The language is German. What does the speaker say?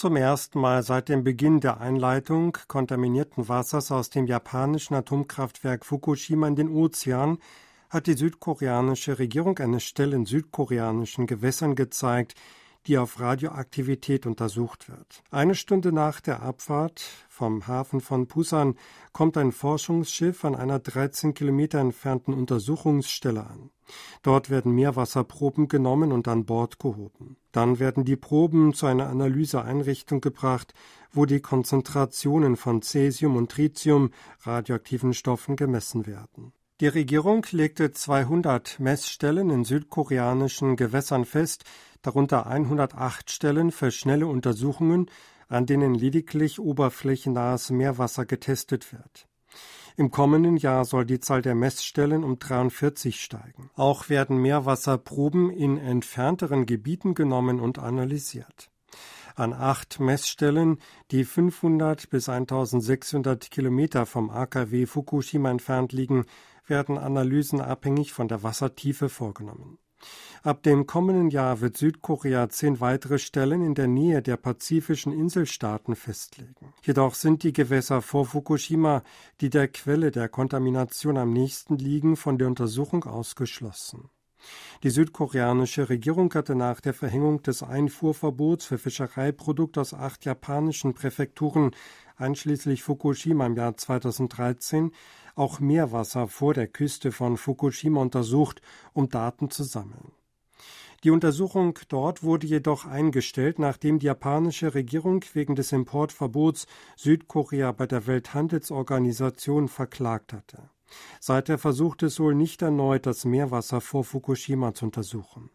zum ersten Mal seit dem Beginn der Einleitung kontaminierten Wassers aus dem japanischen Atomkraftwerk Fukushima in den Ozean hat die südkoreanische Regierung eine Stelle in südkoreanischen Gewässern gezeigt, die auf Radioaktivität untersucht wird. Eine Stunde nach der Abfahrt vom Hafen von Pusan kommt ein Forschungsschiff an einer 13 Kilometer entfernten Untersuchungsstelle an. Dort werden Meerwasserproben genommen und an Bord gehoben. Dann werden die Proben zu einer Analyseeinrichtung gebracht, wo die Konzentrationen von Cäsium und Tritium, radioaktiven Stoffen, gemessen werden. Die Regierung legte 200 Messstellen in südkoreanischen Gewässern fest, darunter 108 Stellen für schnelle Untersuchungen, an denen lediglich oberflächennahes Meerwasser getestet wird. Im kommenden Jahr soll die Zahl der Messstellen um 43 steigen. Auch werden Meerwasserproben in entfernteren Gebieten genommen und analysiert an acht Messstellen, die 500 bis 1600 Kilometer vom AKW Fukushima entfernt liegen, werden Analysen abhängig von der Wassertiefe vorgenommen. Ab dem kommenden Jahr wird Südkorea zehn weitere Stellen in der Nähe der pazifischen Inselstaaten festlegen. Jedoch sind die Gewässer vor Fukushima, die der Quelle der Kontamination am nächsten liegen, von der Untersuchung ausgeschlossen. Die südkoreanische Regierung hatte nach der Verhängung des Einfuhrverbots für Fischereiprodukte aus acht japanischen Präfekturen einschließlich Fukushima im Jahr 2013 auch Meerwasser vor der Küste von Fukushima untersucht, um Daten zu sammeln. Die Untersuchung dort wurde jedoch eingestellt, nachdem die japanische Regierung wegen des Importverbots Südkorea bei der Welthandelsorganisation verklagt hatte. Seither versucht es wohl nicht erneut, das Meerwasser vor Fukushima zu untersuchen.